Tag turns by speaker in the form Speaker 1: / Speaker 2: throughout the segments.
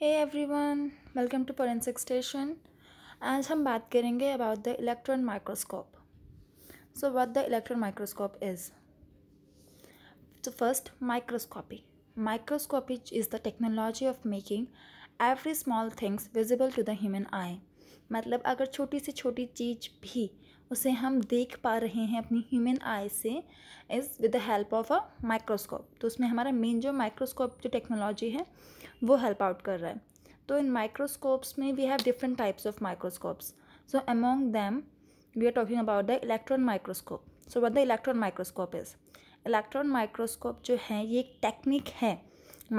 Speaker 1: Hey one welcome to forensic station आज हम बात करेंगे about the electron microscope so what the electron microscope is so first microscopy microscopy is the technology of making every small things visible to the human eye मतलब अगर छोटी से छोटी चीज़ भी उसे हम देख पा रहे हैं अपनी ह्यूमन आई से is with the help of a microscope तो उसमें हमारा मेन जो माइक्रोस्कोप जो टेक्नोलॉजी है वो हेल्प आउट कर रहा है तो इन माइक्रोस्कोप्स में we have different types of microscopes so among them we are talking about the electron microscope so what the electron microscope is electron microscope जो है ये एक टेक्निक है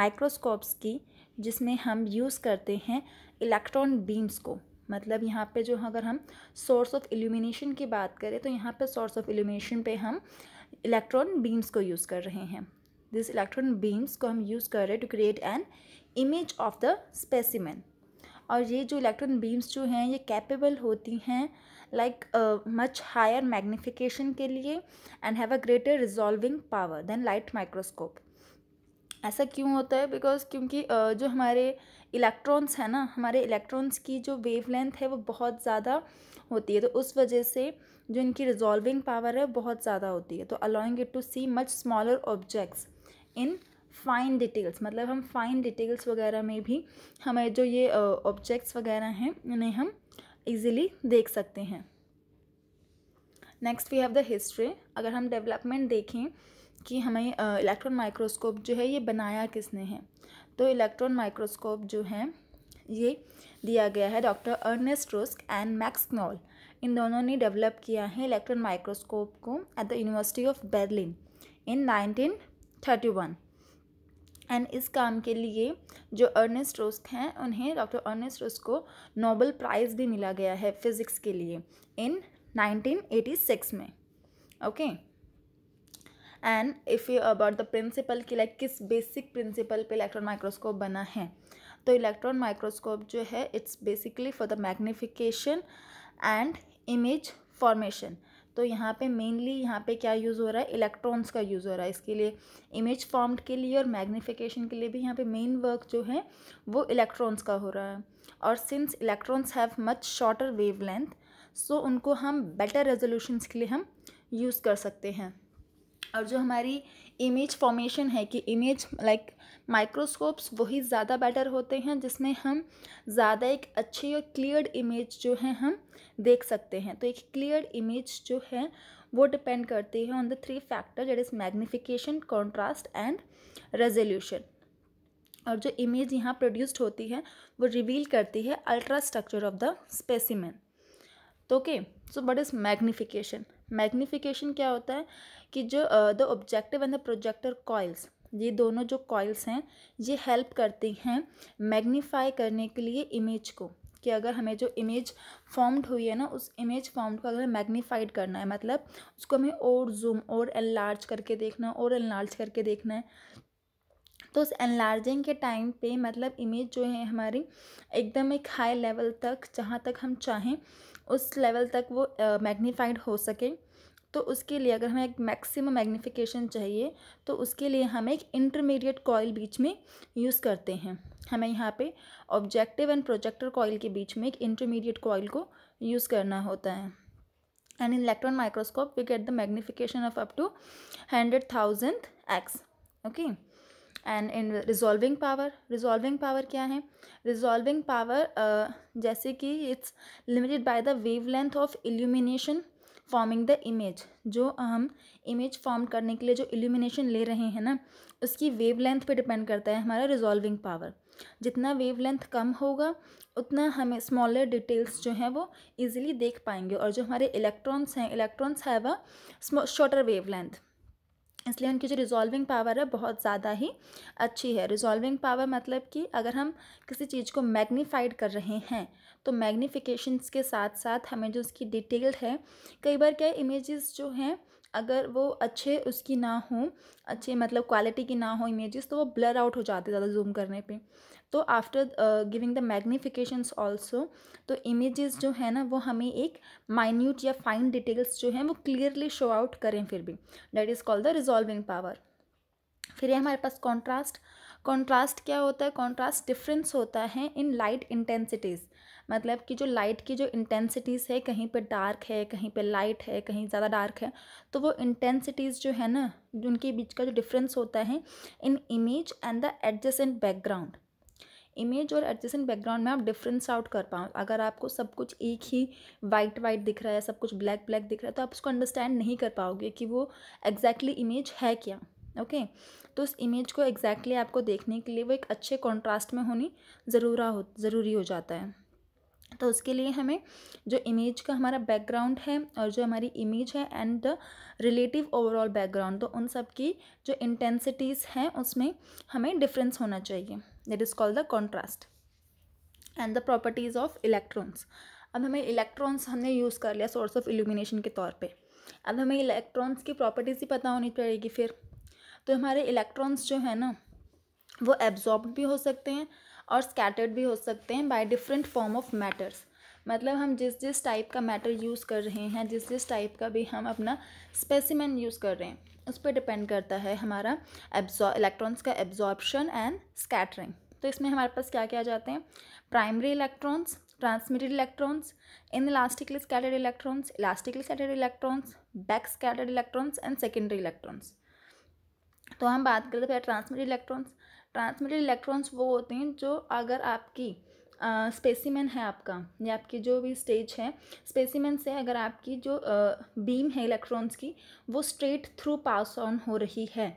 Speaker 1: माइक्रोस्कोप्स की जिसमें हम यूज़ करते हैं इलेक्ट्रॉन बीम्स को मतलब यहाँ पे जो अगर हम सोर्स ऑफ इल्यूमिनेशन की बात करें तो यहाँ पे सोर्स ऑफ इल्यूमिनेशन पे हम इलेक्ट्रॉन बीम्स को यूज़ कर रहे हैं दिस इलेक्ट्रॉन बीम्स को हम यूज़ कर रहे हैं to create an image of the specimen और ये जो इलेक्ट्रॉन बीम्स जो हैं ये कैपेबल होती हैं लाइक मच हायर मैग्निफिकेशन के लिए and have a greater resolving power than light microscope ऐसा क्यों होता है बिकॉज क्योंकि uh, जो हमारे इलेक्ट्रॉन्स हैं ना हमारे इलेक्ट्रॉन्स की जो वेवलेंथ है वो बहुत ज़्यादा होती है तो उस वजह से जो इनकी रिजॉल्विंग पावर है बहुत ज़्यादा होती है तो allowing it to see much smaller objects in fine details मतलब हम फ़ाइन डिटेल्स वगैरह में भी हमें जो ये ऑब्जेक्ट्स वगैरह हैं उन्हें हम इजीली देख सकते हैं next we have the history अगर हम डेवलपमेंट देखें कि हमें इलेक्ट्रॉन माइक्रोस्कोप जो है ये बनाया किसने है तो इलेक्ट्रॉन माइक्रोस्कोप जो है ये दिया गया है doctor Ernst Ruska and Max Knoll इन दोनों ने डेवलप किया है इलेक्ट्रॉन माइक्रोस्कोप को at the university of Berlin in nineteen thirty one and इस काम के लिए जो अर्नेस्ट रोस्क हैं उन्हें डॉक्टर अर्नेस्ट रोस्क को नोबल प्राइज़ भी मिला गया है फिज़िक्स के लिए इन 1986 में okay and if you about the principle कि लाइक किस बेसिक प्रिंसिपल पे इलेक्ट्रॉन माइक्रोस्कोप बना है तो इलेक्ट्रॉन माइक्रोस्कोप जो है it's basically for the magnification and image formation तो यहाँ पे मेनली यहाँ पे क्या यूज़ हो रहा है इलेक्ट्रॉन्स का यूज़ हो रहा है इसके लिए इमेज फॉर्म्ड के लिए और मैग्नीफिकेशन के लिए भी यहाँ पे मेन वर्क जो है वो इलेक्ट्रॉन्स का हो रहा है और since electrons have much shorter wavelength so उनको हम बेटर रेजोल्यूशन के लिए हम यूज़ कर सकते हैं और जो हमारी इमेज फॉर्मेशन है कि इमेज लाइक माइक्रोस्कोप्स वही ज़्यादा बेटर होते हैं जिसमें हम ज़्यादा एक अच्छी और क्लियर इमेज जो है हम देख सकते हैं तो एक क्लियर इमेज जो है वो डिपेंड करती है on the three factor that is magnification contrast and resolution और जो इमेज यहाँ प्रोड्यूस्ड होती है वो रिवील करती है ultra structure of the specimen तो okay so what is magnification magnification क्या होता है कि जो the objective and the projector coils ये दोनों जो कॉयल्स हैं ये हेल्प करती हैं मैग्नीफाई करने के लिए इमेज को कि अगर हमें जो इमेज फॉर्म्ड हुई है ना उस इमेज फॉर्म्ड को अगर मैग्नीफाइड करना है मतलब उसको हमें और जूम और एनलार्ज करके देखना है और एनलार्ज करके देखना है तो उस एनलार्जिंग के टाइम पे मतलब इमेज जो है हमारी एकदम एक हाई लेवल तक जहाँ तक हम चाहें उस लेवल तक वो मैग्नीफाइड हो सके तो उसके लिए अगर हमें एक मैक्सिमम मैग्नीफिकेशन चाहिए तो उसके लिए हम एक इंटरमीडिएट कॉयल बीच में यूज़ करते हैं हमें यहाँ पे ऑब्जेक्टिव एंड प्रोजेक्टर कॉयल के बीच में एक इंटरमीडिएट कॉयल को यूज़ करना होता है and in electron microscope we get the magnification of up to hundred thousand x okay and in resolving power resolving power क्या है रिजॉल्विंग पावर जैसे कि it's limited by the wavelength of illumination forming the image जो हम image form करने के लिए जो इल्यूमिनेशन ले रहे हैं ना उसकी वेव लेंथ पर डिपेंड करता है हमारा रिजॉल्विंग पावर जितना वेव लेंथ कम होगा उतना हमें स्मॉलर डिटेल्स जो हैं वो ईजिली देख पाएंगे और जो हमारे इलेक्ट्रॉन्स हैं electrons have a shorter wavelength इसलिए उनकी जो रिजॉल्विंग पावर है बहुत ज़्यादा ही अच्छी है रिजॉल्विंग पावर मतलब कि अगर हम किसी चीज़ को मैग्नीफाइड कर रहे हैं तो मैग्नीफिकेशन के साथ साथ हमें जो उसकी डिटेल्ड है कई बार क्या इमेजेस जो हैं अगर वो अच्छे उसकी ना हो अच्छे मतलब क्वालिटी की ना हो इमेजेस तो वो ब्लर आउट हो जाते ज़्यादा जूम करने पे तो after giving the magnifications also तो इमेजेस जो है ना वो हमें एक माइन्यूट या फाइन डिटेल्स जो हैं वो क्लियरली शो आउट करें फिर भी that is called the resolving power फिर है हमारे पास कॉन्ट्रास्ट कॉन्ट्रास्ट क्या होता है कॉन्ट्रास्ट डिफरेंस होता है इन लाइट इंटेंसिटीज़ मतलब कि जो लाइट की जो इंटेंसिटीज़ है कहीं पर डार्क है कहीं पर लाइट है कहीं ज़्यादा डार्क है तो वो इंटेंसिटीज़ जो है ना उनके बीच का जो डिफरेंस होता है in image and the adjacent background image और एडजेसेंट बैकग्राउंड में आप डिफरेंस आउट कर पाओ अगर आपको सब कुछ एक ही वाइट वाइट दिख रहा है सब कुछ ब्लैक ब्लैक दिख रहा है तो आप उसको अंडरस्टैंड नहीं कर पाओगे कि वो एग्जैक्टली exactly इमेज है क्या ओके okay? तो उस इमेज को एग्जैक्टली exactly आपको देखने के लिए वो एक अच्छे कॉन्ट्रास्ट में होनी ज़रूरा हो ज़रूरी हो जाता है तो उसके लिए हमें जो इमेज का हमारा बैकग्राउंड है और जो हमारी इमेज है and the relative overall background तो उन सब की जो इंटेंसिटीज़ हैं उसमें हमें डिफरेंस होना चाहिए that is called the contrast and the properties of electrons अब हमें इलेक्ट्रॉन्स हमने यूज़ कर लिया सोर्स ऑफ इल्यूमिनेशन के तौर पे अब हमें इलेक्ट्रॉन्स की प्रॉपर्टीज़ ही पता होनी पड़ेगी फिर तो हमारे इलेक्ट्रॉन्स जो है ना वो एब्जॉर्ब भी हो सकते हैं और स्कैटर्ड भी हो सकते हैं by different form of matters मतलब हम जिस जिस टाइप का मैटर यूज़ कर रहे हैं जिस जिस टाइप का भी हम अपना स्पेसिमेंट यूज़ कर रहे हैं उस पर डिपेंड करता है हमारा एब्जॉ इलेक्ट्रॉन्स का एब्जॉर्बशन एंड स्कैटरिंग तो इसमें हमारे पास क्या क्या जाते हैं primary electrons transmitted electrons inelastically scattered electrons elastically scattered electrons back scattered electrons and secondary electrons तो हम बात करते हैं ट्रांसमिटेड इलेक्ट्रॉन्स ट्रांसमिटेड इलेक्ट्रॉन्स वो होते हैं जो अगर आपकी स्पेसिमेन uh, है आपका या आपकी जो भी स्टेज है स्पेसिमेन से अगर आपकी जो बीम uh, है इलेक्ट्रॉन्स की वो स्ट्रेट थ्रू पास ऑन हो रही है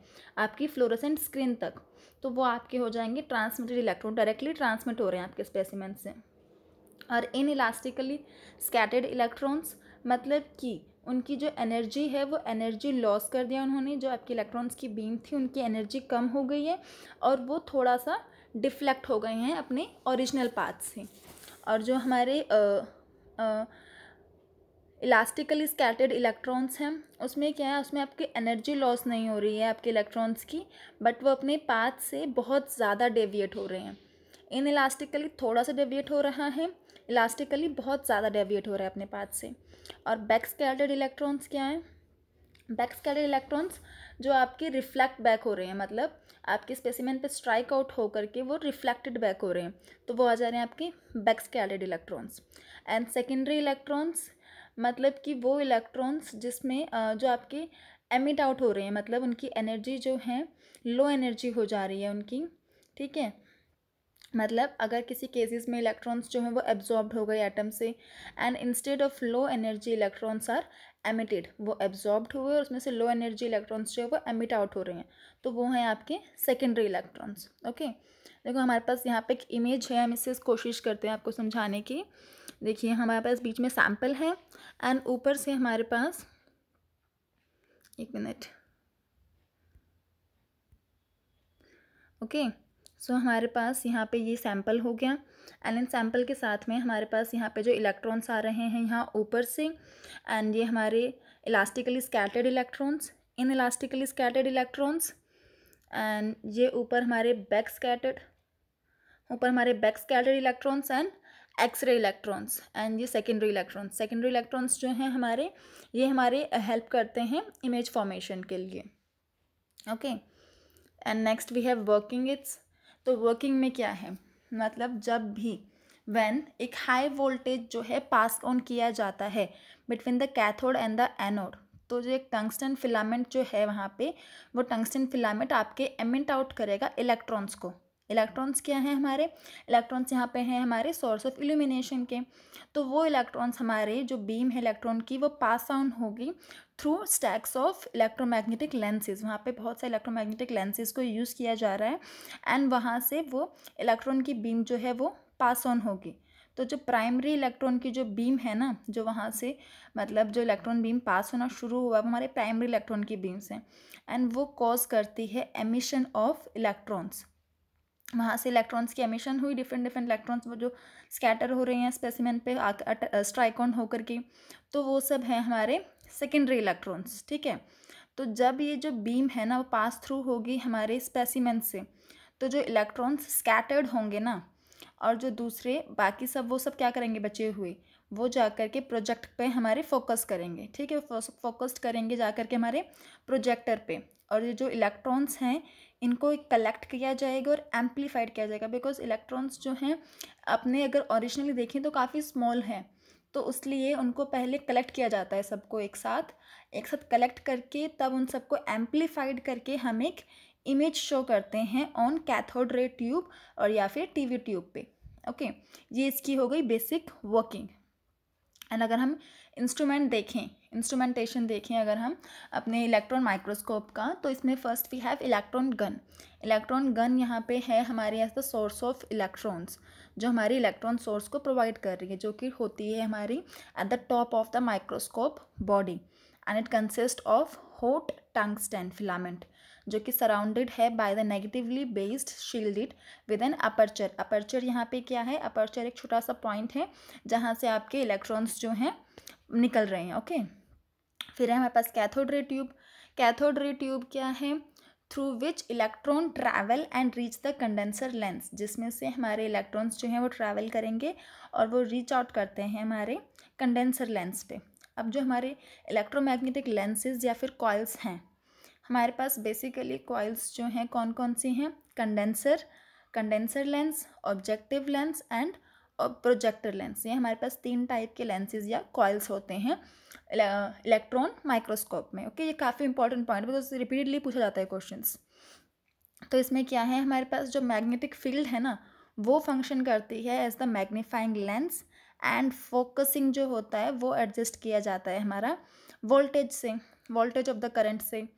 Speaker 1: आपकी फ्लोरोसेंट स्क्रीन तक तो वो आपके हो जाएंगे ट्रांसमिटेड इलेक्ट्रॉन डायरेक्टली ट्रांसमिट हो रहे हैं आपके स्पेसिमेन से और इन इलास्टिकली स्कैटेड इलेक्ट्रॉन्स मतलब कि उनकी जो एनर्जी है वो एनर्जी लॉस कर दिया उन्होंने जो आपकी इलेक्ट्रॉन्स की बीम थी उनकी एनर्जी कम हो गई है और वो थोड़ा सा डिफ्लेक्ट हो गए हैं अपने ओरिजिनल पाथ से और जो हमारे इलास्टिकली स्कैटर्ड इलेक्ट्रॉन्स हैं उसमें क्या है उसमें आपकी एनर्जी लॉस नहीं हो रही है आपके इलेक्ट्रॉन्स की बट वो अपने पाथ से बहुत ज़्यादा डेविएट हो रहे हैं इन इलास्टिकली थोड़ा सा डेविएट हो रहा है इलास्टिकली बहुत ज़्यादा डेविएट हो रहा है अपने पाथ से और बैक स्कैटर्ड इलेक्ट्रॉन्स क्या हैं बैक स्कैटर्ड इलेक्ट्रॉन्स जो आपके रिफ्लेक्ट बैक हो रहे हैं मतलब आपके स्पेसिमेंट पे स्ट्राइक आउट होकर के वो रिफ्लेक्टेड बैक हो रहे हैं तो वो आ जा रहे हैं आपके back scattered electrons and secondary electrons मतलब कि वो इलेक्ट्रॉन्स जिसमें जो आपके एमिट आउट हो रहे हैं मतलब उनकी एनर्जी जो है लो एनर्जी हो जा रही है उनकी ठीक है मतलब अगर किसी केसेस में इलेक्ट्रॉन्स जो हैं वो एब्जॉर्ब्ड हो गए एटम से and instead of low energy electrons are emitted वो एब्जॉर्ब हुए और उसमें से लो एनर्जी इलेक्ट्रॉन्स जो है वो एमिट आउट हो रहे हैं तो वो हैं आपके सेकेंडरी इलेक्ट्रॉन्स ओके देखो हमारे पास यहाँ पे एक इमेज है हम इससे कोशिश करते हैं आपको समझाने की देखिए हमारे पास बीच में सैम्पल है एंड ऊपर से हमारे पास एक मिनट ओके okay. सो हमारे पास यहाँ पे ये सैम्पल हो गया एंड इन सैम्पल के साथ में हमारे पास यहाँ पे जो इलेक्ट्रॉन्स आ रहे हैं यहाँ ऊपर से एंड ये हमारे elastically scattered electrons inelastically scattered electrons and ये ऊपर हमारे बैक स्कैटर्ड ऊपर हमारे back scattered electrons and X ray electrons and ये सेकेंडरी इलेक्ट्रॉन्स सेकेंडरी इलेक्ट्रॉन्स जो हैं हमारे ये हमारे हेल्प uh, करते हैं इमेज फॉर्मेशन के लिए okay and next we have working it's तो वर्किंग में क्या है मतलब जब भी वैन एक हाई वोल्टेज जो है पास ऑन किया जाता है between the cathode and the anode तो जो एक टंगस्टन फिलामेंट जो है वहाँ पे वो टंगस्टन फिलामेंट आपके एमिट आउट करेगा इलेक्ट्रॉन्स को इलेक्ट्रॉन्स क्या हैं हमारे इलेक्ट्रॉन्स यहाँ पे हैं हमारे सोर्स ऑफ इल्यूमिनेशन के तो वो इलेक्ट्रॉन्स हमारे जो बीम है इलेक्ट्रॉन की वो पास ऑन होगी through stacks of electromagnetic lenses वहाँ पे बहुत से इलेक्ट्रोमैग्नेटिक लेंसेज को यूज़ किया जा रहा है एंड वहाँ से वो इलेक्ट्रॉन की बीम जो है वो पास ऑन होगी तो जो प्राइमरी इलेक्ट्रॉन की जो बीम है ना जो वहाँ से मतलब जो इलेक्ट्रॉन बीम पास होना शुरू हुआ वो हमारे प्राइमरी इलेक्ट्रॉन की बीम्स हैं एंड वो कॉज करती है एमिशन ऑफ इलेक्ट्रॉन्स वहाँ से इलेक्ट्रॉन्स की एमिशन हुई डिफरेंट डिफरेंट इलेक्ट्रॉन्स वो जो स्कैटर हो रहे हैं स्पेसिमेन पे स्ट्राइक ऑन होकर के तो वो सब हैं हमारे सेकेंडरी इलेक्ट्रॉन्स ठीक है तो जब ये जो बीम है ना वो पास थ्रू होगी हमारे स्पेसिमेन से तो जो इलेक्ट्रॉन्स स्कैटर्ड होंगे ना और जो दूसरे बाकी सब वो सब क्या करेंगे बचे हुए वो जा कर के प्रोजेक्ट पे हमारे फोकस करेंगे ठीक है फोकस्ड करेंगे जा कर के हमारे प्रोजेक्टर पे और ये जो इलेक्ट्रॉन्स हैं इनको कलेक्ट किया जाएगा और एम्पलीफाइड किया जाएगा बिकॉज इलेक्ट्रॉन्स जो हैं अपने अगर ओरिजिनली देखें तो काफ़ी स्मॉल हैं तो इसलिए उनको पहले कलेक्ट किया जाता है सबको एक साथ एक साथ कलेक्ट करके तब उन सबको एम्पलीफाइड करके हम एक इमेज शो करते हैं ऑन कैथोड रे ट्यूब और या फिर टीवी ट्यूब पे ओके ये इसकी हो गई बेसिक वर्किंग एंड अगर हम इंस्ट्रूमेंट देखें इंस्ट्रूमेंटेशन देखें अगर हम अपने इलेक्ट्रॉन माइक्रोस्कोप का तो इसमें first we have electron gun electron gun यहाँ पे है हमारे यहाँ द सोर्स ऑफ इलेक्ट्रॉन्स जो हमारी इलेक्ट्रॉन सोर्स को प्रोवाइड कर रही है जो कि होती है हमारी at the top of the microscope body and it consist of hot tungsten filament जो कि सराउंडेड है by the negatively based shielded with an aperture aperture यहाँ पे क्या है अपर्चर एक छोटा सा पॉइंट है जहाँ से आपके इलेक्ट्रॉन्स जो हैं निकल रहे हैं ओके okay? फिर है हमारे पास cathode ray tube cathode ray tube क्या है through which electron travel and reach the condenser lens जिसमें से हमारे इलेक्ट्रॉन्स जो हैं वो ट्रैवल करेंगे और वो रीच आउट करते हैं हमारे कंडेंसर लेंस पे अब जो हमारे इलेक्ट्रोमैग्नेटिक लेंसेज या फिर कॉयल्स हैं हमारे पास बेसिकली कॉयल्स जो हैं कौन कौन सी हैं condenser condenser lens objective lens and और प्रोजेक्टर लेंस ये हमारे पास तीन टाइप के लेंसेज या कॉयल्स होते हैं इलेक्ट्रॉन माइक्रोस्कोप में ओके ये काफ़ी इंपॉर्टेंट पॉइंट बिकॉज रिपीटेडली पूछा जाता है क्वेश्चन तो इसमें क्या है हमारे पास जो मैग्नेटिक फील्ड है ना वो फंक्शन करती है as the magnifying lens and focusing जो होता है वो एडजस्ट किया जाता है हमारा वोल्टेज से वोल्टेज ऑफ द करंट से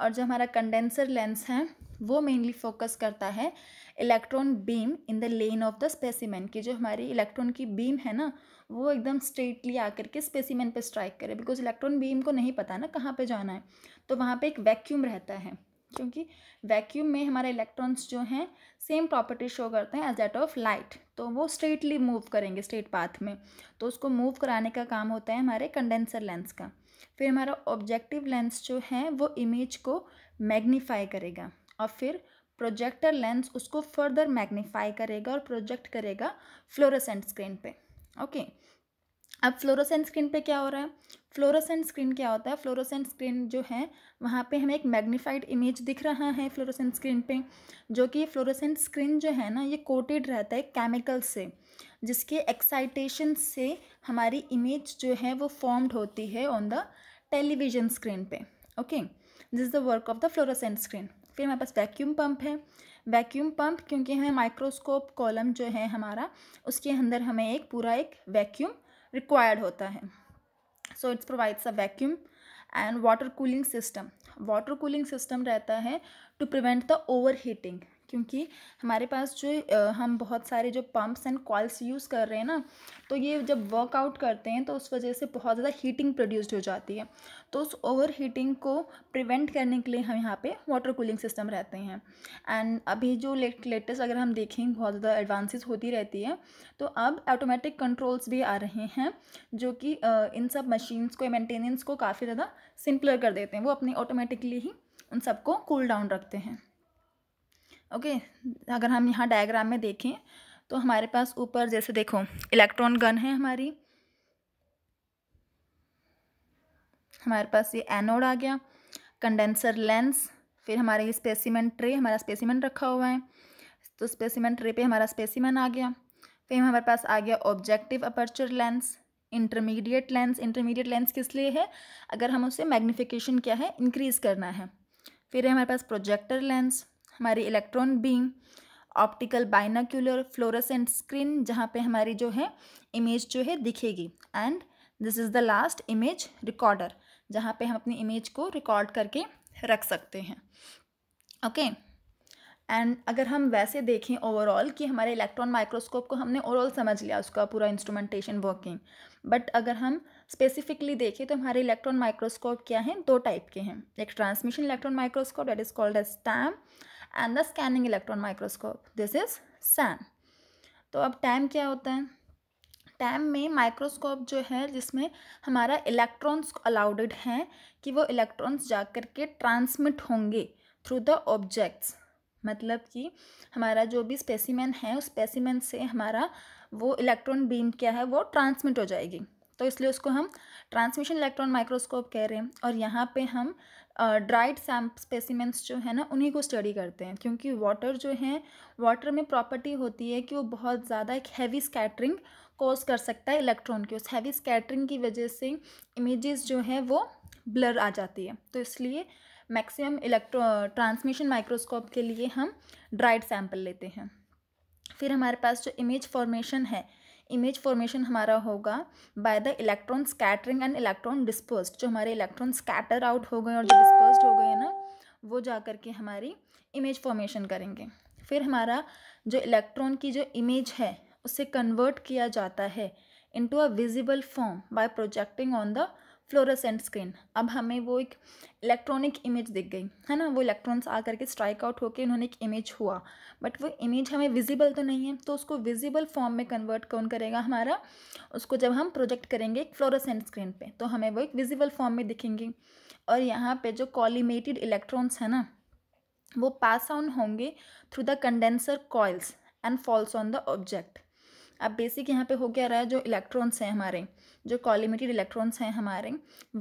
Speaker 1: और जो हमारा कंडेंसर लेंस है वो मेनली फोकस करता है electron beam in the lane of the specimen की जो हमारी इलेक्ट्रॉन की बीम है ना वो एकदम स्ट्रेटली आकर के स्पेसिमेन पे स्ट्राइक करे बिकॉज इलेक्ट्रॉन बीम को नहीं पता ना कहाँ पे जाना है तो वहाँ पे एक वैक्यूम रहता है क्योंकि वैक्यूम में हमारे इलेक्ट्रॉन्स जो हैं सेम प्रॉपर्टी शो करते हैं एज दैट ऑफ लाइट तो वो स्ट्रेटली मूव करेंगे स्ट्रेट पाथ में तो उसको मूव कराने का काम होता है हमारे कंडेंसर लेंस का फिर हमारा ऑब्जेक्टिव लेंस जो है वो इमेज को मैग्नीफाई करेगा और फिर प्रोजेक्टर लेंस उसको फर्दर मैग्नीफाई करेगा और प्रोजेक्ट करेगा फ्लोरोसेंट स्क्रीन पे ओके अब फ्लोरोसेंट स्क्रीन पे क्या हो रहा है फ्लोरोसेंट स्क्रीन क्या होता है फ्लोरोसेंट स्क्रीन जो है वहाँ पे हमें एक मैग्नीफाइड इमेज दिख रहा है फ्लोरोसेंट स्क्रीन पे जो कि फ्लोरोसेंट स्क्रीन जो है ना ये कोटेड रहता है केमिकल से जिसके एक्साइटेशन से हमारी इमेज जो है वो फॉर्म्ड होती है ऑन द टेलीविजन स्क्रीन पे okay this is the work of the fluorescent screen फिर हमारे पास वैक्यूम पंप है वैक्यूम पंप क्योंकि हमें माइक्रोस्कोप कॉलम जो है हमारा उसके अंदर हमें एक पूरा एक वैक्यूम रिक्वायर्ड होता है so it's provides a vacuum and water cooling system water cooling system रहता है to prevent the overheating क्योंकि हमारे पास जो हम बहुत सारे जो पम्प्स एंड कॉल्स यूज़ कर रहे हैं ना तो ये जब वर्कआउट करते हैं तो उस वजह से बहुत ज़्यादा हीटिंग प्रोड्यूस्ड हो जाती है तो उस ओवर हीटिंग को प्रिवेंट करने के लिए हम यहाँ पे वाटर कूलिंग सिस्टम रहते हैं एंड अभी जो लेटेस्ट अगर हम देखें बहुत ज़्यादा एडवांसेस होती रहती है तो अब ऑटोमेटिक कंट्रोल्स भी आ रहे हैं जो कि इन सब मशीन्स को मेनटेनेंस को काफ़ी ज़्यादा सिंपलर कर देते हैं वो अपने ऑटोमेटिकली ही उन सबको कूल डाउन रखते हैं ओके अगर हम यहाँ डायग्राम में देखें तो हमारे पास ऊपर जैसे देखो इलेक्ट्रॉन गन है हमारी हमारे पास ये एनोड आ गया कंडेंसर लेंस फिर हमारे ये स्पेसिमेंट ट्रे हमारा स्पेसीमन रखा हुआ है तो स्पेसिमेंट ट्रे पे हमारा स्पेसीमन आ गया फिर हमारे पास आ गया objective aperture lens intermediate lens intermediate lens किस लिए है अगर हम उसे मैग्नीफिकेशन क्या है इंक्रीज़ करना है फिर हमारे पास प्रोजेक्टर लेंस हमारी electron beam optical binocular fluorescent screen जहाँ पे हमारी जो है इमेज जो है दिखेगी and this is the last image recorder जहाँ पे हम अपनी इमेज को रिकॉर्ड करके रख सकते हैं ओके okay. एंड अगर हम वैसे देखें ओवरऑल कि हमारे इलेक्ट्रॉन माइक्रोस्कोप को हमने ओवरऑल समझ लिया उसका पूरा इंस्ट्रूमेंटेशन वर्किंग बट अगर हम स्पेसिफिकली देखें तो हमारे इलेक्ट्रॉन माइक्रोस्कोप क्या हैं दो टाइप के हैं एक transmission electron microscope that is called as STEM and the scanning electron microscope this is SEM तो अब टैम क्या होता है टैम में माइक्रोस्कोप जो है जिसमें हमारा इलेक्ट्रॉन्स अलाउडेड हैं कि वो इलेक्ट्रॉन्स जा कर के ट्रांसमिट होंगे थ्रू द ऑब्जेक्ट्स मतलब कि हमारा जो भी स्पेसिमेन है उस स्पेसिमेन से हमारा वो इलेक्ट्रॉन बीम क्या है वो ट्रांसमिट हो जाएगी तो इसलिए उसको हम ट्रांसमिशन इलेक्ट्रॉन माइक्रोस्कोप कह रहे हैं और यहाँ पे हम ड्राइड सैम्प स्पेसिमेंट्स जो है ना उन्हीं को स्टडी करते हैं क्योंकि वाटर जो है वाटर में प्रॉपर्टी होती है कि वो बहुत ज़्यादा एक हैवी स्कैटरिंग कॉज कर सकता है इलेक्ट्रॉन की उस हैवी स्कैटरिंग की वजह से इमेजेस जो हैं वो ब्लर आ जाती है तो इसलिए मैक्सिमम इलेक्ट्रो ट्रांसमिशन माइक्रोस्कोप के लिए हम ड्राइड सैम्पल लेते हैं फिर हमारे पास जो इमेज फॉर्मेशन है इमेज फॉर्मेशन हमारा होगा by the electron scattering and electron dispose जो हमारे इलेक्ट्रॉन स्कैटर आउट हो गए और जो डिस्पोज हो गए ना वो जा कर के हमारी इमेज फॉर्मेशन करेंगे फिर हमारा जो इलेक्ट्रॉन की जो इमेज है उसे कन्वर्ट किया जाता है into a visible form by projecting on the fluorescent screen अब हमें वो एक इलेक्ट्रॉनिक इमेज दिख गई है ना वो इलेक्ट्रॉन्स आ करके स्ट्राइक आउट होकर उन्होंने एक इमेज हुआ बट वो इमेज हमें विजिबल तो नहीं है तो उसको विजिबल फॉर्म में कन्वर्ट कौन करेगा हमारा उसको जब हम प्रोजेक्ट करेंगे एक फ्लोरोसेंट स्क्रीन पे तो हमें वो एक विजिबल फॉर्म में दिखेंगे और यहाँ पर जो कॉलीमेटेड इलेक्ट्रॉन्स है ना वो पास ऑन होंगे through the condenser coils and falls on the object अब बेसिक यहाँ पे हो क्या रहा है जो इलेक्ट्रॉन्स हैं हमारे जो कॉलीमेटेड इलेक्ट्रॉन्स हैं हमारे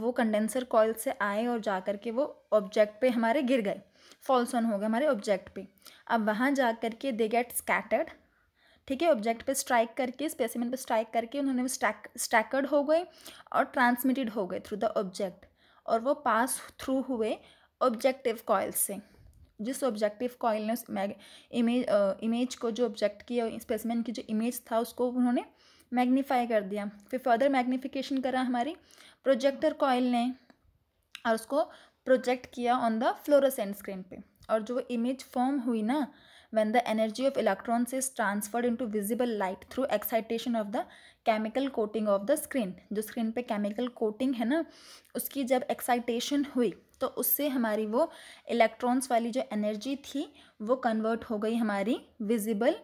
Speaker 1: वो कंडेंसर कॉयल से आए और जा कर के वो ऑब्जेक्ट पे हमारे गिर गए फॉल्स ऑन हो गए हमारे ऑब्जेक्ट पे अब वहाँ जा कर के दे गेट स्कैटर्ड ठीक है ऑब्जेक्ट पे स्ट्राइक करके स्पेसिमेंट पे स्ट्राइक करके उन्होंने स्टैक स्टैकर्ड हो गए और ट्रांसमिटेड हो गए थ्रू द ऑब्जेक्ट और वो पास थ्रू हुए ऑब्जेक्टिव कॉयल से जिस ऑब्जेक्टिव कॉयल ने उस इमेज इमेज uh, को जो ऑब्जेक्ट की स्पेसिमेंट uh, की जो इमेज था उसको उन्होंने मैग्नीफाई कर दिया फिर फर्दर मैग्नीफिकेशन करा हमारी प्रोजेक्टर कॉयल ने और उसको प्रोजेक्ट किया ऑन द फ्लोरोसेंट स्क्रीन पे और जो इमेज फॉर्म हुई ना when the energy of electrons is transferred into visible light through excitation of the chemical coating of the screen जो स्क्रीन पे केमिकल कोटिंग है ना उसकी जब एक्साइटेशन हुई तो उससे हमारी वो इलेक्ट्रॉन्स वाली जो एनर्जी थी वो कन्वर्ट हो गई हमारी विजिबल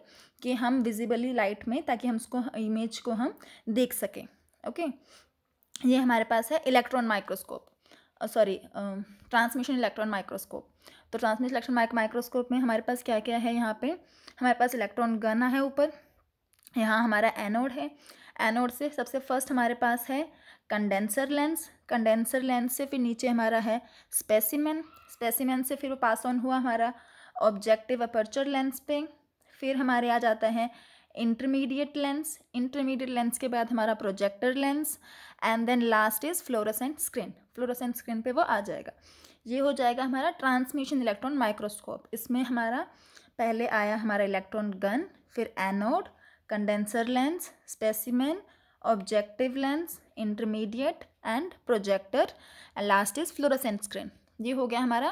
Speaker 1: कि हम विजिबली लाइट में ताकि हम उसको इमेज को हम देख सकें ओके ये हमारे पास है electron microscope sorry transmission electron microscope तो ट्रांसमिशन इलेक्ट्रॉन माइक माइक्रोस्कोप में हमारे पास क्या क्या है यहाँ पे हमारे पास इलेक्ट्रॉन गन है ऊपर यहाँ हमारा एनोड है एनोड से सबसे फर्स्ट हमारे पास है कंडेंसर लेंस कंडेंसर लेंस से फिर नीचे हमारा है स्पेसिमेन स्पेसिमेन से फिर वो पास ऑन हुआ हमारा ऑब्जेक्टिव अपर्चर लेंस पे फिर हमारे आ जाता है इंटरमीडिएट लेंस इंटरमीडिएट लेंस के बाद हमारा projector lens and then last is fluorescent screen fluorescent screen पे वो आ जाएगा ये हो जाएगा हमारा ट्रांसमिशन इलेक्ट्रॉन माइक्रोस्कोप इसमें हमारा पहले आया हमारा इलेक्ट्रॉन गन फिर anode condenser lens specimen objective lens intermediate and projector and last is fluorescent screen ये हो गया हमारा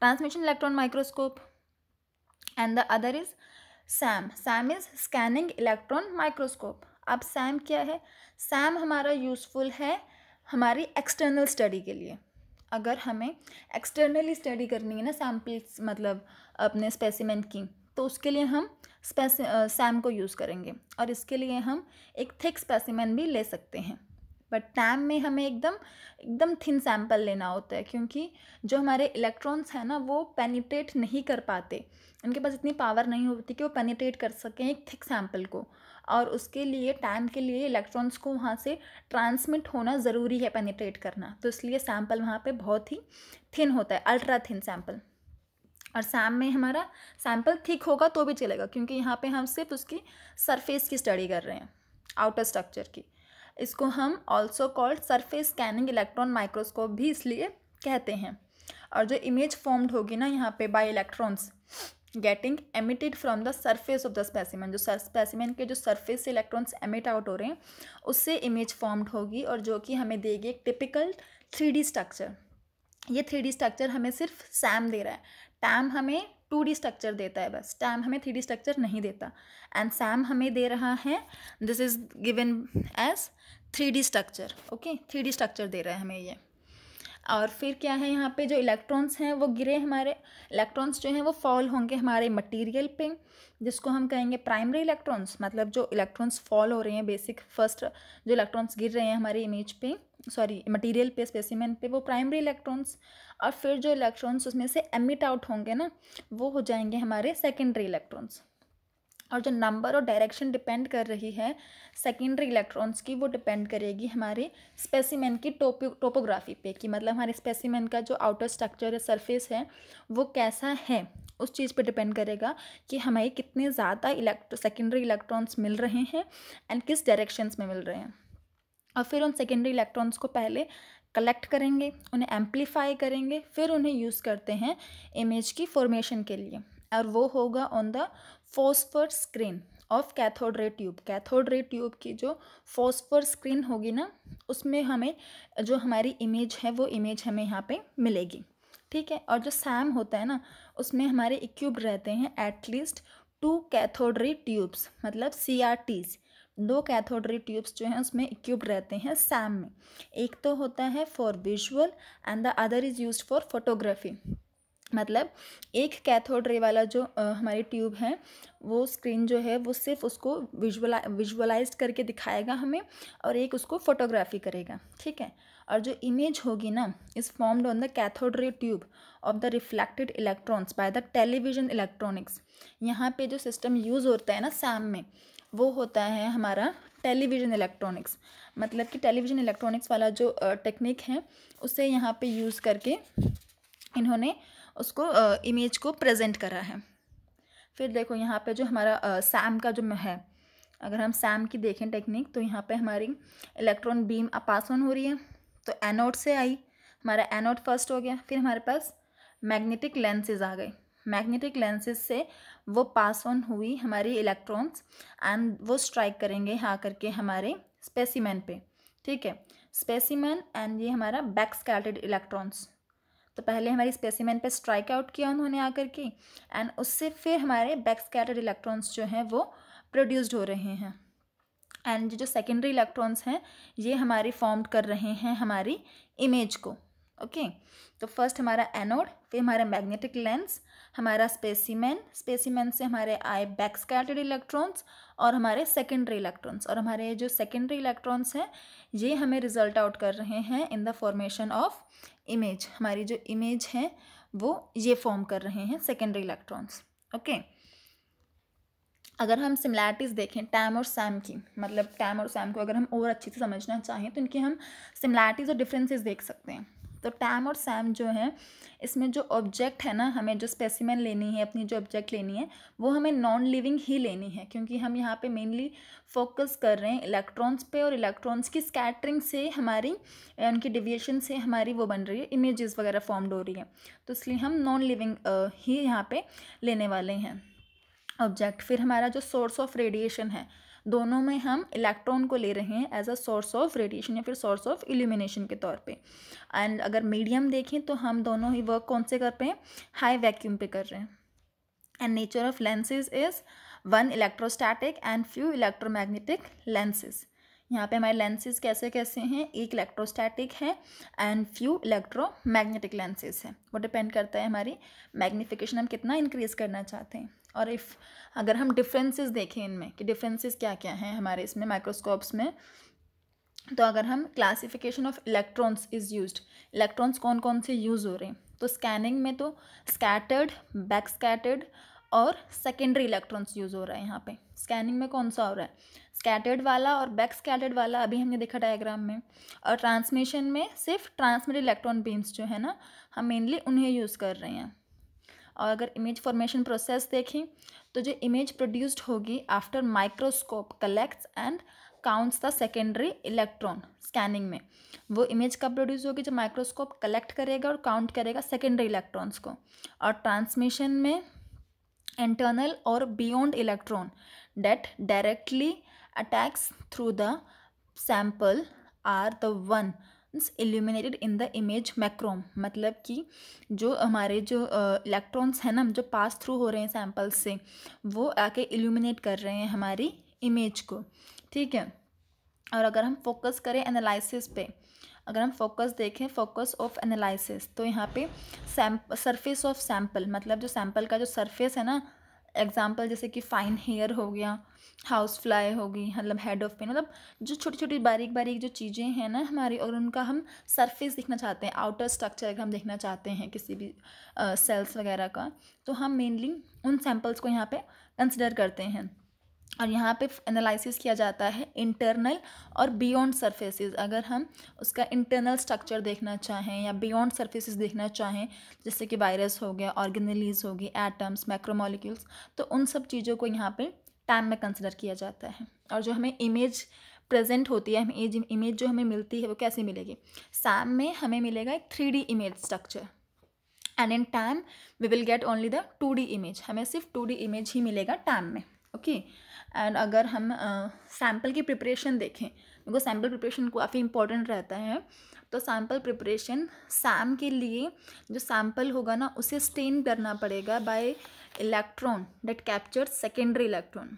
Speaker 1: transmission electron microscope and the other is SEM SEM is scanning electron microscope अब सैम क्या है सैम हमारा useful है हमारी एक्सटर्नल स्टडी के लिए अगर हमें एक्सटर्नली स्टडी करनी है ना सैम्पल्स मतलब अपने स्पेसिमेंट की तो उसके लिए हम स्पेसि सैम को यूज़ करेंगे और इसके लिए हम एक थिक स्पेसिमेंट भी ले सकते हैं बट टैम में हमें एकदम एकदम थिन सैम्पल लेना होता है क्योंकि जो हमारे इलेक्ट्रॉन्स हैं ना वो पेनिट्रेट नहीं कर पाते उनके पास इतनी पावर नहीं होती कि वो पेनिट्रेट कर सकें एक थिक सैम्पल को और उसके लिए टैम के लिए इलेक्ट्रॉन्स को वहाँ से ट्रांसमिट होना ज़रूरी है पेनिट्रेट करना तो इसलिए सैम्पल वहाँ पर बहुत ही थिन होता है अल्ट्रा थिन सैम्पल और सैम में हमारा सैम्पल थिक होगा तो भी चलेगा क्योंकि यहाँ पे हम सिर्फ उसकी सरफेस की स्टडी कर रहे हैं आउटर स्ट्रक्चर की इसको हम also called surface scanning electron microscope भी इसलिए कहते हैं और जो इमेज फॉर्म्ड होगी ना यहाँ पे by electrons getting emitted from the surface of the specimen जो स्पेसिमेंट के जो सरफेस से इलेक्ट्रॉन्स एमिट आउट हो रहे हैं उससे इमेज फॉर्म्ड होगी और जो कि हमें देगी एक टिपिकल थ्री स्ट्रक्चर ये थ्री स्ट्रक्चर हमें सिर्फ सैम दे रहा है टैम हमें टू डी स्ट्रक्चर देता है बस टैम हमें थ्री डी स्ट्रक्चर नहीं देता एंड सैम हमें दे रहा है this is given as three D structure okay three D structure दे रहा है हमें ये और फिर क्या है यहाँ पे जो इलेक्ट्रॉन्स हैं वो गिरे हमारे इलेक्ट्रॉन्स जो हैं वो फॉल होंगे हमारे मटेरियल पे जिसको हम कहेंगे प्राइमरी इलेक्ट्रॉन्स मतलब जो इलेक्ट्रॉन्स फॉल हो रहे हैं बेसिक फर्स्ट जो इलेक्ट्रॉन्स गिर रहे हैं हमारे इमेज पे सॉरी मटेरियल पे स्पेसिमेन पे वो प्राइमरी इलेक्ट्रॉन्स और फिर जो इलेक्ट्रॉन्स उसमें से एमिट आउट होंगे ना वो हो जाएंगे हमारे सेकेंडरी इलेक्ट्रॉन्स और जो नंबर और डायरेक्शन डिपेंड कर रही है सेकेंडरी इलेक्ट्रॉन्स की वो डिपेंड करेगी हमारे स्पेसिमेन की टोपो टोपोग्राफी पे कि मतलब हमारे स्पेसिमेन का जो आउटर स्ट्रक्चर है सरफेस है वो कैसा है उस चीज़ पे डिपेंड करेगा कि हमें कितने ज़्यादा इलेक्ट्रो सेकेंडरी इलेक्ट्रॉन्स मिल रहे हैं एंड किस डायरेक्शंस में मिल रहे हैं और फिर उन सेकेंडरी इलेक्ट्रॉन्स को पहले कलेक्ट करेंगे उन्हें एम्पलीफाई करेंगे फिर उन्हें यूज़ करते हैं इमेज की फॉर्मेशन के लिए और वो होगा on the phosphor screen of cathode ray tube cathode ray tube की जो फॉस्फर स्क्रीन होगी ना उसमें हमें जो हमारी इमेज है वो इमेज हमें यहाँ पे मिलेगी ठीक है और जो सैम होता है ना उसमें हमारे इक्यूब रहते हैं at least two cathode ray tubes मतलब सी आर टीज़ दो कैथोडरी ट्यूब्स जो हैं उसमें इक्यूब रहते हैं सैम में एक तो होता है for visual and the other is use for photography मतलब एक कैथोड रे वाला जो आ, हमारी ट्यूब है वो स्क्रीन जो है वो सिर्फ उसको विजुअला विजुअलाइज करके दिखाएगा हमें और एक उसको फोटोग्राफी करेगा ठीक है और जो इमेज होगी ना is formed on the cathode ray tube of the reflected electrons by the television electronics यहाँ पे जो सिस्टम यूज़ होता है ना सैम में वो होता है हमारा टेलीविज़न इलेक्ट्रॉनिक्स मतलब कि टेलीविज़न इलेक्ट्रॉनिक्स वाला जो टेक्निक है उसे यहाँ पे यूज़ करके इन्होंने उसको इमेज को प्रेजेंट करा है फिर देखो यहाँ पे जो हमारा सैम का जो है अगर हम सैम की देखें टेक्निक तो यहाँ पे हमारी इलेक्ट्रॉन बीम पास ऑन हो रही है तो एनोड से आई हमारा एनोड फर्स्ट हो गया फिर हमारे पास मैग्नेटिक लेंसेज आ गए मैग्नेटिक लेंसेज से वो पास ऑन हुई हमारी इलेक्ट्रॉन्स एंड वो स्ट्राइक करेंगे हाँ करके हमारे स्पेसीमैन पे ठीक है स्पेसीमैन एंड ये हमारा बैक स्कैटर्ड इलेक्ट्रॉन्स तो पहले हमारी स्पेसीमैन पे स्ट्राइक आउट किया उन्होंने आकर के एंड उससे फिर हमारे बैक स्कैटर्ड इलेक्ट्रॉन्स जो हैं वो प्रोड्यूस्ड हो रहे हैं एंड जो सेकेंडरी इलेक्ट्रॉन्स हैं ये हमारी फॉर्म कर रहे हैं हमारी इमेज को ओके तो फर्स्ट हमारा एनोड फिर हमारा मैग्नेटिक लेंस हमारा स्पेसीमैन स्पेसीमैन से हमारे आए बैक स्कैटर्ड इलेक्ट्रॉन्स और हमारे सेकेंडरी इलेक्ट्रॉन्स और हमारे जो सेकेंडरी इलेक्ट्रॉन्स हैं ये हमें रिजल्ट आउट कर रहे हैं in the formation of image हमारी जो इमेज है वो ये फॉर्म कर रहे हैं सेकेंडरी इलेक्ट्रॉन्स ओके अगर हम सिमिलैरिटीज़ देखें टैम और सैम की मतलब टैम और सैम को अगर हम और अच्छे से समझना चाहें तो इनकी हम सिमिलैरिटीज़ और डिफरेंसेस देख सकते हैं तो टैम और सैम जो है इसमें जो ऑब्जेक्ट है ना हमें जो स्पेसिमन लेनी है अपनी जो ऑब्जेक्ट लेनी है वो हमें नॉन लिविंग ही लेनी है क्योंकि हम यहाँ पे मेनली फोकस कर रहे हैं इलेक्ट्रॉन्स पे और इलेक्ट्रॉन्स की स्कैटरिंग से हमारी उनकी डिविएशन से हमारी वो बन रही है इमेजेस वगैरह फॉर्म्ड हो रही है तो इसलिए हम नॉन लिविंग ही यहाँ पर लेने वाले हैं ऑब्जेक्ट फिर हमारा जो सोर्स ऑफ रेडिएशन है दोनों में हम इलेक्ट्रॉन को ले रहे हैं as a source of radiation या फिर सोर्स ऑफ इल्यूमिनेशन के तौर पे एंड अगर मीडियम देखें तो हम दोनों ही वर्क कौन से कर पे हैं हाई वैक्यूम पे कर रहे हैं and nature of lenses is one electrostatic and few electromagnetic lenses यहाँ पे हमारे लेंसेज कैसे कैसे हैं एक इलेक्ट्रोस्टैटिक है एंड फ्यू इलेक्ट्रोमैग्नेटिक लेंसेज है वो डिपेंड करता है हमारी मैग्नीफिकेशन हम कितना इंक्रीज़ करना चाहते हैं और इफ़ अगर हम डिफरेंसेस देखें इनमें कि डिफरेंसेस क्या क्या हैं हमारे इसमें माइक्रोस्कोप्स में तो अगर हम classification of electrons is use electrons कौन कौन से यूज़ हो रहे हैं तो स्कैनिंग में तो स्कैटर्ड बैक स्कैटर्ड और सेकेंडरी इलेक्ट्रॉन्स यूज़ हो रहा है यहाँ पे स्कैनिंग में कौन सा हो रहा है स्कैटर्ड वाला और बैक स्कैटर्ड वाला अभी हमने देखा डायग्राम में और ट्रांसमिशन में सिर्फ ट्रांसमिट इलेक्ट्रॉन बीम्स जो है ना हम मेनली उन्हें यूज़ कर रहे हैं और अगर इमेज फॉर्मेशन प्रोसेस देखें तो जो इमेज प्रोड्यूस्ड होगी after microscope collects and counts the secondary electron scanning में वो इमेज कब प्रोड्यूस होगी जब माइक्रोस्कोप कलेक्ट करेगा और काउंट करेगा सेकेंडरी इलेक्ट्रॉन्स को और ट्रांसमिशन में इंटरनल और beyond electron that directly attacks through the sample are the one it's illuminated in the image मैक्रोम मतलब कि जो हमारे जो इलेक्ट्रॉन्स हैं ना जो पास थ्रू हो रहे हैं सैम्पल्स से वो आके एल्यूमिनेट कर रहे हैं हमारी इमेज को ठीक है और अगर हम फोकस करें एनालिसिस पे अगर हम फोकस देखें फोकस ऑफ एनालिसिस तो यहाँ पे सैम्प सरफेस ऑफ सैम्पल मतलब जो सैम्पल का जो सरफेस है ना एग्ज़ाम्पल जैसे कि फ़ाइन हेयर हो गया हाउस फ्लाई होगी मतलब हेड ऑफ पेन मतलब जो छोटी छोटी बारीक बारीक जो चीज़ें हैं ना हमारी और उनका हम सरफेस देखना चाहते हैं आउटर स्ट्रक्चर अगर हम देखना चाहते हैं किसी भी सेल्स uh, वगैरह का तो हम मेनली उन सैम्पल्स को यहाँ पे कंसिडर करते हैं और यहाँ पे एनालिसिस किया जाता है इंटरनल और बियॉन्ड सर्फेसिस अगर हम उसका इंटरनल स्ट्रक्चर देखना चाहें या बियॉन्ड सर्फेसिस देखना चाहें जैसे कि वायरस हो गया ऑर्गेनलीज हो एटम्स मैक्रोमोलिक्यूल्स तो उन सब चीज़ों को यहाँ पे टाइम में कंसिडर किया जाता है और जो हमें इमेज प्रेजेंट होती है हमें इमेज जो हमें मिलती है वो कैसे मिलेगी सैम में हमें मिलेगा एक three image structure and in TEM we will get only the two image हमें सिर्फ टू इमेज ही मिलेगा टैम में ओके okay? एंड अगर हम सैम्पल की प्रिपरेशन देखें क्योंकि सैम्पल प्रिपरेशन काफ़ी इंपॉर्टेंट रहता है तो सैम्पल प्रिपरेशन सैम के लिए जो सैम्पल होगा ना उसे स्टेन करना पड़ेगा by electron that capture secondary electron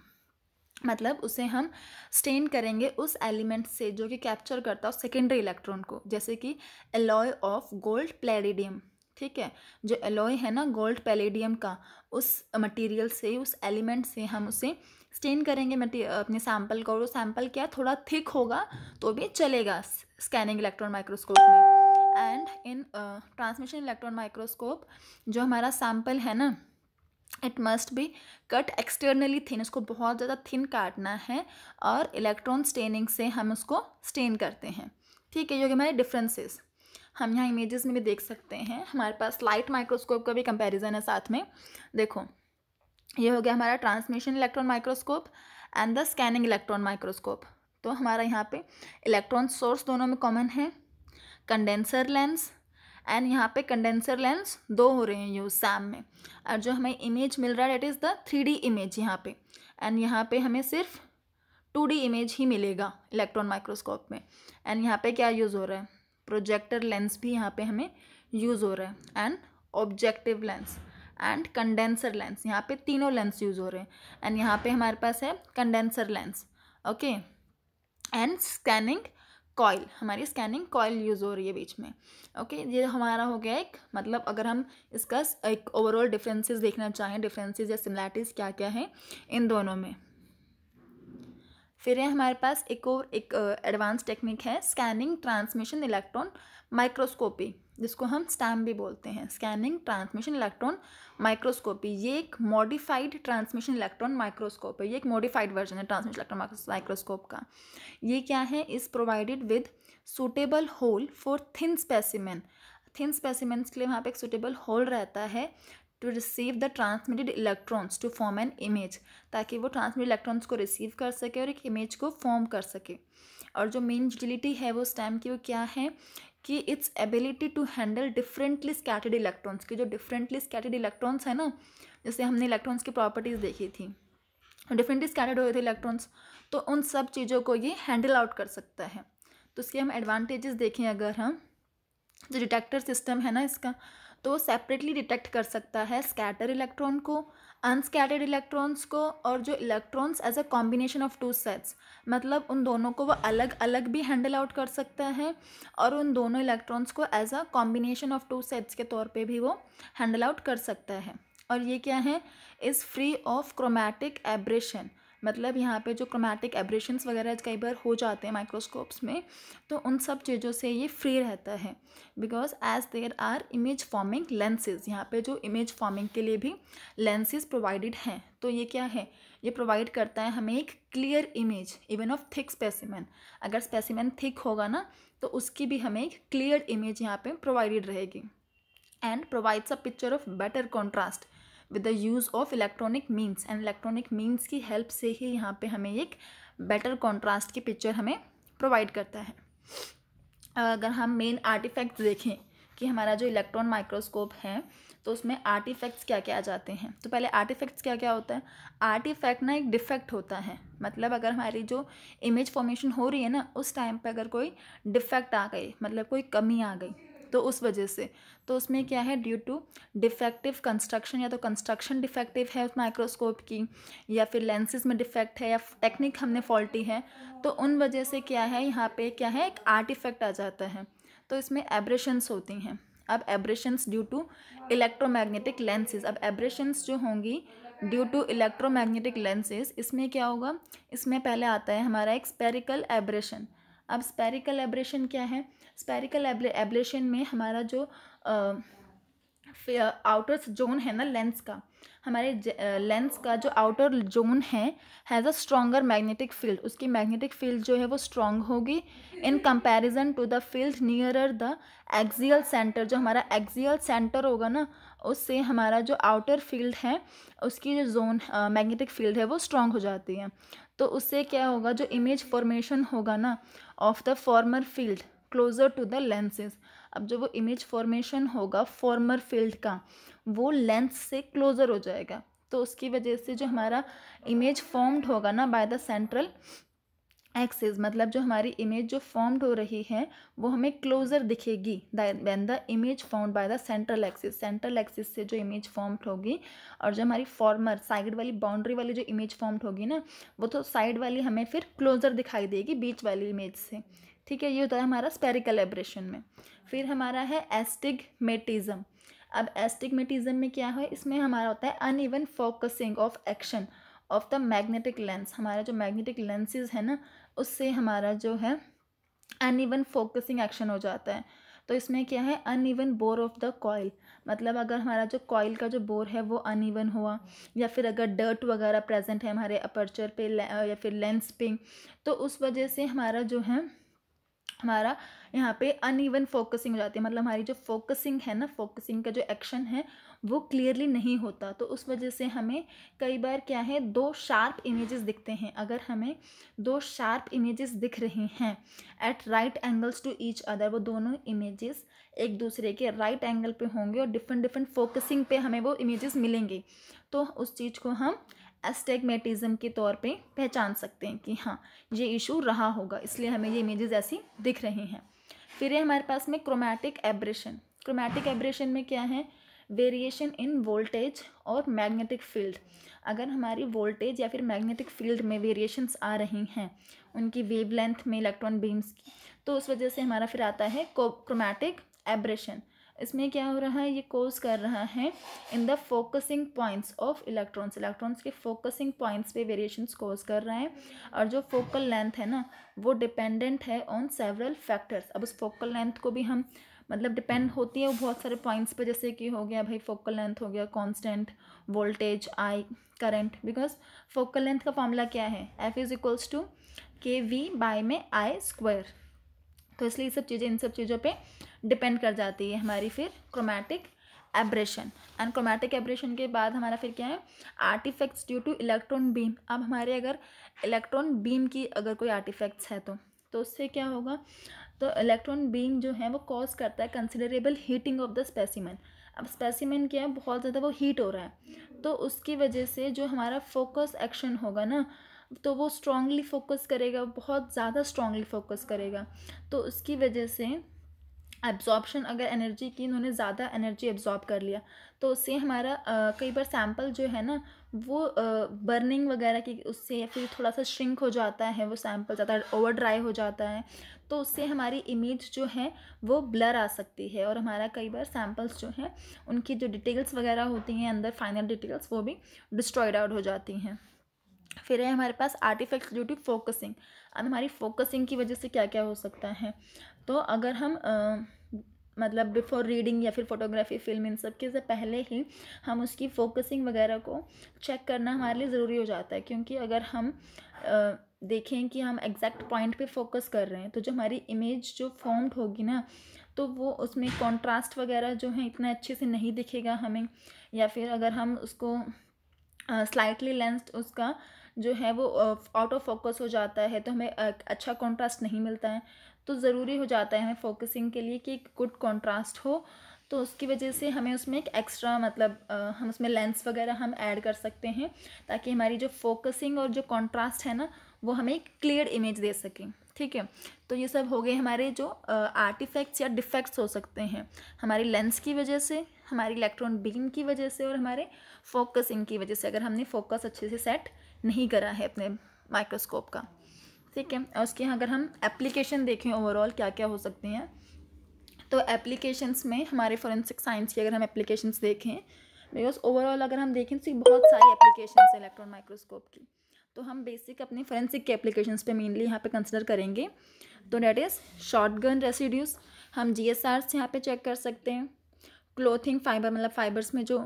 Speaker 1: मतलब उसे हम स्टेन करेंगे उस एलिमेंट से जो कि कैप्चर करता है सेकेंडरी इलेक्ट्रॉन को जैसे कि एलॉय ऑफ गोल्ड प्लेडिडियम ठीक है जो एलॉय है ना गोल्ड पैलेडियम का उस मटेरियल से उस एलिमेंट से हम उसे स्टेन करेंगे मेटी अपने सैंपल को और सैम्पल क्या थोड़ा थिक होगा तो भी चलेगा स्कैनिंग इलेक्ट्रॉन माइक्रोस्कोप में and in transmission electron microscope जो हमारा सैम्पल है ना it must be cut externally thin उसको बहुत ज़्यादा थिन काटना है और इलेक्ट्रॉन स्टेनिंग से हम उसको स्टेन करते हैं ठीक है ये हमारे डिफ्रेंसेस हम यहाँ इमेजेस में भी देख सकते हैं हमारे पास लाइट माइक्रोस्कोप का भी कंपैरिजन है साथ में देखो ये हो गया हमारा transmission electron microscope and the scanning electron microscope तो हमारा यहाँ पे इलेक्ट्रॉन सोर्स दोनों में कॉमन है कंडेंसर लेंस एंड यहाँ पे कंडेंसर लेंस दो हो रहे हैं यूज सैम में और जो हमें इमेज मिल रहा है that is the three D image यहाँ पे एंड यहाँ पे हमें सिर्फ टू डी इमेज ही मिलेगा इलेक्ट्रॉन माइक्रोस्कोप में एंड यहाँ पे क्या यूज़ हो रहा है प्रोजेक्टर लेंस भी यहाँ पे हमें यूज़ हो रहा है and objective lens and condenser lens यहाँ पे तीनों लेंस यूज़ हो रहे हैं एंड यहाँ पे हमारे पास है condenser lens okay and scanning coil हमारी स्कैनिंग कॉयल यूज़ हो रही है बीच में ओके okay, ये हमारा हो गया एक मतलब अगर हम इसका एक ओवरऑल डिफरेंसेस देखना चाहें डिफरेंसेस या सिमिलैरिटीज़ क्या क्या हैं इन दोनों में फिर है हमारे पास एक और एक एडवांस टेक्निक है स्कैनिंग ट्रांसमिशन इलेक्ट्रॉन माइक्रोस्कोपी जिसको हम स्टैम भी बोलते हैं स्कैनिंग ट्रांसमिशन इलेक्ट्रॉन माइक्रोस्कोपी ये एक मॉडिफाइड ट्रांसमिशन इलेक्ट्रॉन माइक्रोस्कोप है ये एक मॉडिफाइड वर्जन है ट्रांसमिशन इलेक्ट्रॉन माइक्रोस्कोप का ये क्या है is provided with suitable hole for thin specimen thin specimens के लिए वहाँ पे एक सुटेबल होल रहता है to receive the transmitted electrons to form an image ताकि वो ट्रांसमिट इलेक्ट्रॉन्स को रिसीव कर सके और एक इमेज को फॉर्म कर सके और जो मेन यूटिलिटी है वो स्टैम्प की वो क्या है कि its ability to handle differently scattered electrons के जो डिफरेंटली स्कैटर्ड इलेक्ट्रॉन्स हैं ना जैसे हमने इलेक्ट्रॉन्स की प्रॉपर्टीज़ देखी थी डिफरेंटली स्कैटर्ड हुए थे इलेक्ट्रॉन्स तो उन सब चीज़ों को ये हैंडल आउट कर सकता है तो इसके हम एडवांटेजेस देखें अगर हम जो डिटेक्टर सिस्टम है ना इसका तो वो सेपरेटली डिटेक्ट कर सकता है स्कैटर इलेक्ट्रॉन को अनस्कैटर्ड इलेक्ट्रॉन्स को और जो electrons as a combination of two sets मतलब उन दोनों को वो अलग अलग भी हैंडल आउट कर सकते हैं और उन दोनों इलेक्ट्रॉन्स को as a combination of two sets के तौर पे भी वो हैंडल आउट कर सकता है और ये क्या है is free of chromatic aberration मतलब यहाँ पे जो क्रोमैटिक एब्रेशंस वगैरह कई बार हो जाते हैं माइक्रोस्कोप्स में तो उन सब चीज़ों से ये फ्री रहता है because as there are image forming lenses यहाँ पे जो इमेज फॉर्मिंग के लिए भी लेंसेज प्रोवाइडेड हैं तो ये क्या है ये प्रोवाइड करता है हमें एक clear image even of thick specimen अगर स्पेसिमन थिक होगा ना तो उसकी भी हमें एक क्लियर इमेज यहाँ पे प्रोवाइडेड रहेगी and provides a picture of better contrast with the use of electronic means and electronic means की हेल्प से ही यहाँ पे हमें एक बेटर कॉन्ट्रास्ट की पिक्चर हमें प्रोवाइड करता है अगर हम मेन आर्टिफैक्ट देखें कि हमारा जो इलेक्ट्रॉन माइक्रोस्कोप है तो उसमें आर्टिफैक्ट्स क्या क्या आ जाते हैं तो पहले आर्टिफैक्ट्स क्या क्या होता है आर्टिफैक्ट ना एक डिफेक्ट होता है मतलब अगर हमारी जो इमेज फॉर्मेशन हो रही है ना उस टाइम पे अगर कोई डिफेक्ट आ गई मतलब कोई कमी आ गई तो उस वजह से तो उसमें क्या है ड्यू टू डिफेक्टिव कंस्ट्रक्शन या तो कंस्ट्रक्शन डिफेक्टिव है उस माइक्रोस्कोप की या फिर लेंसेज में डिफेक्ट है या टेक्निक हमने फॉल्टी है तो उन वजह से क्या है यहाँ पे क्या है एक आर्ट इफेक्ट आ जाता है तो इसमें एब्रेशंस होती हैं अब aberrations due to electromagnetic lenses अब एब्रेशंस जो होंगी ड्यू टू इलेक्ट्रोमैग्नेटिक लेंसेज इसमें क्या होगा इसमें पहले आता है हमारा एक स्पेरिकल एब्रेशन अब स्पेरिकल एब्रेशन क्या है स्पेरिकल एब्लेशन में हमारा जो आउटर जोन है ना लेंस का हमारे लेंस का जो आउटर जोन है has a stronger magnetic field उसकी मैग्नेटिक फील्ड जो है वो स्ट्रॉन्ग होगी in comparison to the field nearer the axial centre जो हमारा एक्सियल सेंटर होगा ना उससे हमारा जो आउटर फील्ड है उसकी जो जोन मैग्नेटिक फील्ड है वो स्ट्रॉन्ग हो जाती है तो उससे क्या होगा जो इमेज फॉर्मेशन होगा ना of the former field closer to the lenses अब जो वो इमेज फॉर्मेशन होगा फॉर्मर फील्ड का वो लेंस से क्लोज़र हो जाएगा तो उसकी वजह से जो हमारा इमेज फॉर्म्ड होगा ना बाय द सेंट्रल एक्सेस मतलब जो हमारी इमेज जो फॉर्म्ड हो रही है वो हमें क्लोजर दिखेगी than the image formed by the central axis central axis से जो इमेज फॉर्म्ड होगी और जो हमारी फॉर्मर साइड वाली बाउंड्री वाली जो इमेज फॉर्म्ड होगी ना वो तो साइड वाली हमें फिर क्लोजर दिखाई देगी बीच वाली इमेज से ठीक है ये होता है हमारा स्पेरिकल एब्रेशन में फिर हमारा है एस्टिगमेटिज़म अब एस्टिगमेटिज़म में क्या है इसमें हमारा होता है uneven focusing of action of the magnetic lens हमारा जो मैग्नेटिक लेंसेज है ना उससे हमारा जो है अनइवन फोकसिंग एक्शन हो जाता है तो इसमें क्या है uneven bore of the coil मतलब अगर हमारा जो कॉयल का जो बोर है वो अनइवन हुआ या फिर अगर डर्ट वगैरह प्रेजेंट है हमारे अपर्चर पे या फिर लेंस पे तो उस वजह से हमारा जो है हमारा यहाँ पे अनइवन फोकसिंग हो जाती है मतलब हमारी जो फोकसिंग है ना फोकसिंग का जो एक्शन है वो क्लियरली नहीं होता तो उस वजह से हमें कई बार क्या है दो शार्प इमेजेस दिखते हैं अगर हमें दो शार्प इमेजेस दिख रही हैं at right angles to each other वो दोनों इमेजेस एक दूसरे के राइट right एंगल पे होंगे और डिफरेंट डिफरेंट फोकसिंग पे हमें वो इमेजेस मिलेंगे तो उस चीज़ को हम एस्टेगमेटिज़म के तौर पे पहचान सकते हैं कि हाँ ये इशू रहा होगा इसलिए हमें ये इमेजेस ऐसी दिख रही हैं फिर है हमारे पास में क्रोमैटिक एब्रेशन क्रोमैटिक एब्रेशन में क्या है वेरिएशन इन वोल्टेज और मैग्नेटिक फील्ड अगर हमारी वोल्टेज या फिर मैग्नेटिक फील्ड में वेरिएशंस आ रही हैं उनकी वेवलेंथ में इलेक्ट्रॉन बीम्स की तो उस वजह से हमारा फिर आता है क्रोमैटिक एब्रेशन इसमें क्या हो रहा है ये कोर्स कर रहा है in the focusing points of electrons electrons के फोकसिंग पॉइंट्स पे वेरिएशंस कोर्स कर रहा है और जो फोकल लेंथ है ना वो डिपेंडेंट है ऑन सेवरल फैक्टर्स अब उस फोकल लेंथ को भी हम मतलब डिपेंड होती है वो बहुत सारे पॉइंट्स पे जैसे कि हो गया भाई फोकल लेंथ हो गया constant voltage I current because focal length का फॉर्मूला क्या है F is equals to K V by में आई स्क्वायर तो इसलिए सब चीज़ें इन सब चीज़ों पे डिपेंड कर जाती है हमारी फिर chromatic aberration and chromatic aberration के बाद हमारा फिर क्या है artifacts due to electron beam अब हमारे अगर इलेक्ट्रॉन बीम की अगर कोई आर्टिफैक्ट्स है तो तो उससे क्या होगा तो इलेक्ट्रॉन बीम जो है वो कॉज करता है considerable heating of the specimen अब स्पेसिमन क्या है बहुत ज़्यादा वो हीट हो रहा है तो उसकी वजह से जो हमारा फोकस एक्शन होगा ना तो वो स्ट्रांगली फोकस करेगा बहुत ज़्यादा स्ट्रांगली फोकस करेगा तो उसकी वजह से एब्जॉर्बशन अगर एनर्जी की इन्होंने ज़्यादा एनर्जी एब्जॉर्ब कर लिया तो उससे हमारा कई बार सैम्पल जो है ना वो आ, बर्निंग वगैरह की उससे या फिर थोड़ा सा श्रिंक हो जाता है वो सैम्पल ज़्यादा ओवर ड्राई हो जाता है तो उससे हमारी इमेज जो है वो ब्लर आ सकती है और हमारा कई बार सैम्पल्स जो हैं उनकी जो डिटेल्स वगैरह होती हैं अंदर फाइनल डिटेल्स वो भी डिस्ट्रॉयड आउट हो जाती हैं फिर है हमारे पास आर्टिफैक्ट्स ड्यू टू फोकसिंग अब हमारी फोकसिंग की वजह से क्या क्या हो सकता है तो अगर हम आ, मतलब बिफोर रीडिंग या फिर फोटोग्राफी फिल्म इन सब के से पहले ही हम उसकी फोकसिंग वगैरह को चेक करना हमारे लिए ज़रूरी हो जाता है क्योंकि अगर हम आ, देखें कि हम एग्जैक्ट पॉइंट पे फोकस कर रहे हैं तो जो हमारी इमेज जो फॉर्म्ड होगी ना तो वो उसमें कॉन्ट्रास्ट वगैरह जो है इतना अच्छे से नहीं दिखेगा हमें या फिर अगर हम उसको स्लाइटली लेंस उसका जो है वो आउट ऑफ फोकस हो जाता है तो हमें अच्छा कॉन्ट्रास्ट नहीं मिलता है तो ज़रूरी हो जाता है हमें फोकसिंग के लिए कि एक गुड कॉन्ट्रास्ट हो तो उसकी वजह से हमें उसमें एक एक्स्ट्रा मतलब आ, हम उसमें लेंस वगैरह हम ऐड कर सकते हैं ताकि हमारी जो फोकसिंग और जो कॉन्ट्रास्ट है ना वो हमें एक क्लियर इमेज दे सकें ठीक है तो ये सब हो गए हमारे जो आर्टिफैक्ट्स या डिफेक्ट्स हो सकते हैं हमारी लेंस की वजह से हमारी इलेक्ट्रॉन बीम की वजह से और हमारे फोकसिंग की वजह से अगर हमने फोकस अच्छे से सेट नहीं करा है अपने माइक्रोस्कोप का ठीक है और उसके यहाँ अगर हम एप्लीकेशन देखें ओवरऑल क्या क्या हो सकते हैं तो एप्लीकेशंस में हमारे फॉरेंसिक साइंस की अगर हम एप्लीकेशंस देखें बिकॉज ओवरऑल अगर हम देखें तो बहुत सारी एप्लीकेशन है इलेक्ट्रॉन माइक्रोस्कोप की तो हम बेसिक अपने फॉरेंसिक के एप्लीकेशन पे मेनली यहाँ पे कंसिडर करेंगे तो डेट इज़ शॉर्ट गन हम जी एस से यहाँ पर चेक कर सकते हैं क्लोथिंग फाइबर मतलब फाइबर्स में जो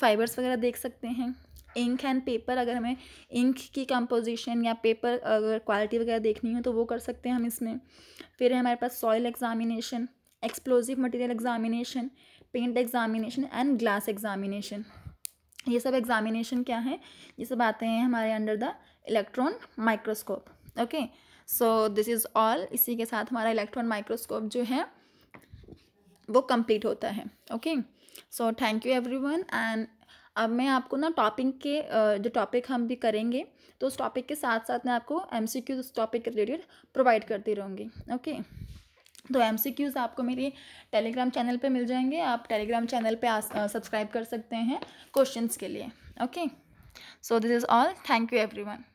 Speaker 1: फाइबर्स वगैरह देख सकते हैं इंक एंड पेपर अगर हमें इंक की कंपोजिशन या पेपर अगर क्वालिटी वगैरह देखनी हो तो वो कर सकते हैं हम इसमें फिर हमारे पास soil examination explosive material examination paint examination and glass examination ये सब एग्ज़ामिनेशन क्या है ये सब आते हैं हमारे under the electron microscope okay so this is all इसी के साथ हमारा इलेक्ट्रॉन माइक्रोस्कोप जो है वो कंप्लीट होता है okay so thank you everyone and अब मैं आपको ना टॉपिक के जो टॉपिक हम भी करेंगे तो उस टॉपिक के साथ साथ मैं आपको एम सी क्यूज उस टॉपिक के रिलेटेड प्रोवाइड करती रहूँगी ओके तो एम सी क्यूज़ आपको मेरे टेलीग्राम चैनल पे मिल जाएंगे आप टेलीग्राम चैनल पे सब्सक्राइब कर सकते हैं क्वेश्चंस के लिए okay so this is all thank you everyone